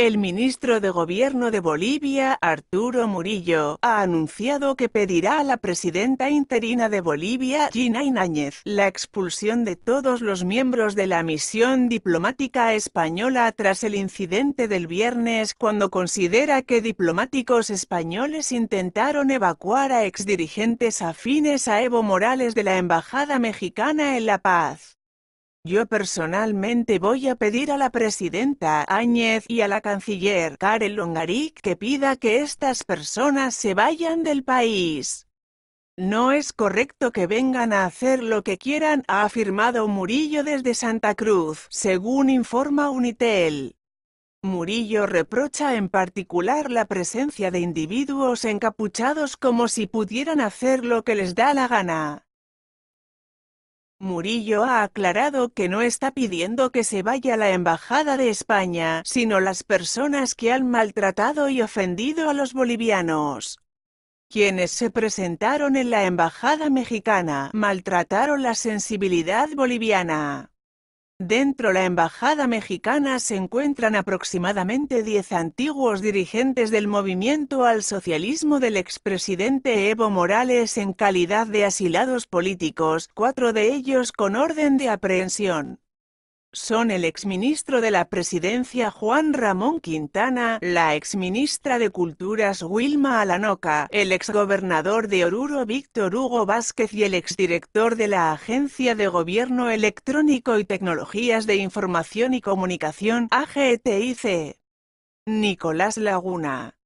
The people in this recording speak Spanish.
El ministro de Gobierno de Bolivia, Arturo Murillo, ha anunciado que pedirá a la presidenta interina de Bolivia, Gina Ináñez, la expulsión de todos los miembros de la misión diplomática española tras el incidente del viernes cuando considera que diplomáticos españoles intentaron evacuar a exdirigentes afines a Evo Morales de la Embajada Mexicana en La Paz. Yo personalmente voy a pedir a la presidenta Áñez y a la canciller Karel Longaric que pida que estas personas se vayan del país. No es correcto que vengan a hacer lo que quieran, ha afirmado Murillo desde Santa Cruz, según informa Unitel. Murillo reprocha en particular la presencia de individuos encapuchados como si pudieran hacer lo que les da la gana. Murillo ha aclarado que no está pidiendo que se vaya la Embajada de España, sino las personas que han maltratado y ofendido a los bolivianos. Quienes se presentaron en la Embajada Mexicana maltrataron la sensibilidad boliviana. Dentro la embajada mexicana se encuentran aproximadamente 10 antiguos dirigentes del movimiento al socialismo del expresidente Evo Morales en calidad de asilados políticos, cuatro de ellos con orden de aprehensión. Son el exministro de la Presidencia Juan Ramón Quintana, la exministra de Culturas Wilma Alanoca, el exgobernador de Oruro Víctor Hugo Vázquez y el exdirector de la Agencia de Gobierno Electrónico y Tecnologías de Información y Comunicación AGTIC, Nicolás Laguna.